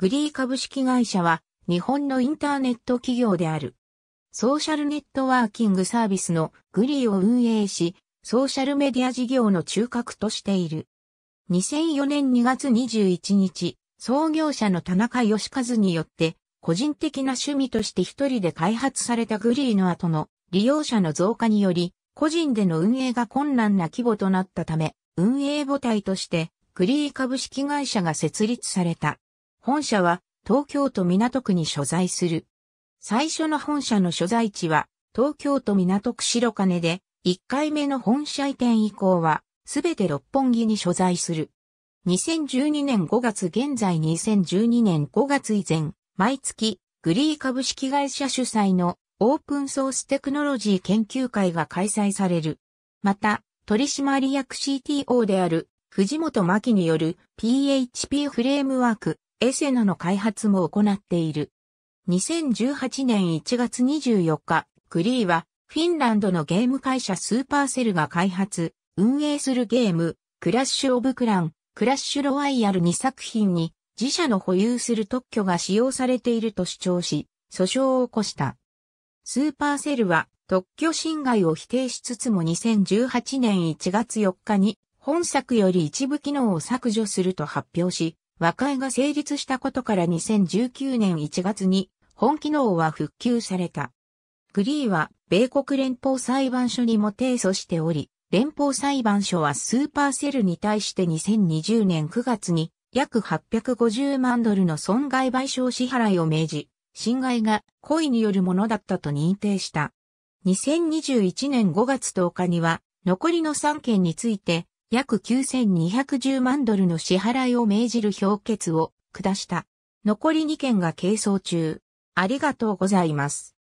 グリー株式会社は日本のインターネット企業である。ソーシャルネットワーキングサービスのグリーを運営し、ソーシャルメディア事業の中核としている。2004年2月21日、創業者の田中義和によって、個人的な趣味として一人で開発されたグリーの後の利用者の増加により、個人での運営が困難な規模となったため、運営母体として、グリー株式会社が設立された。本社は東京都港区に所在する。最初の本社の所在地は東京都港区白金で、1回目の本社移転以降は、すべて六本木に所在する。2012年5月現在2012年5月以前、毎月、グリー株式会社主催のオープンソーステクノロジー研究会が開催される。また、取締役 CTO である藤本真希による PHP フレームワークエセナの開発も行っている。2018年1月24日、クリーは、フィンランドのゲーム会社スーパーセルが開発、運営するゲーム、クラッシュ・オブ・クラン、クラッシュ・ロワイヤル2作品に、自社の保有する特許が使用されていると主張し、訴訟を起こした。スーパーセルは、特許侵害を否定しつつも2018年1月4日に、本作より一部機能を削除すると発表し、和解が成立したことから2019年1月に本機能は復旧された。グリーは米国連邦裁判所にも提訴しており、連邦裁判所はスーパーセルに対して2020年9月に約850万ドルの損害賠償支払いを命じ、侵害が故意によるものだったと認定した。2021年5月10日には残りの3件について約9210万ドルの支払いを命じる評決を下した。残り2件が係争中。ありがとうございます。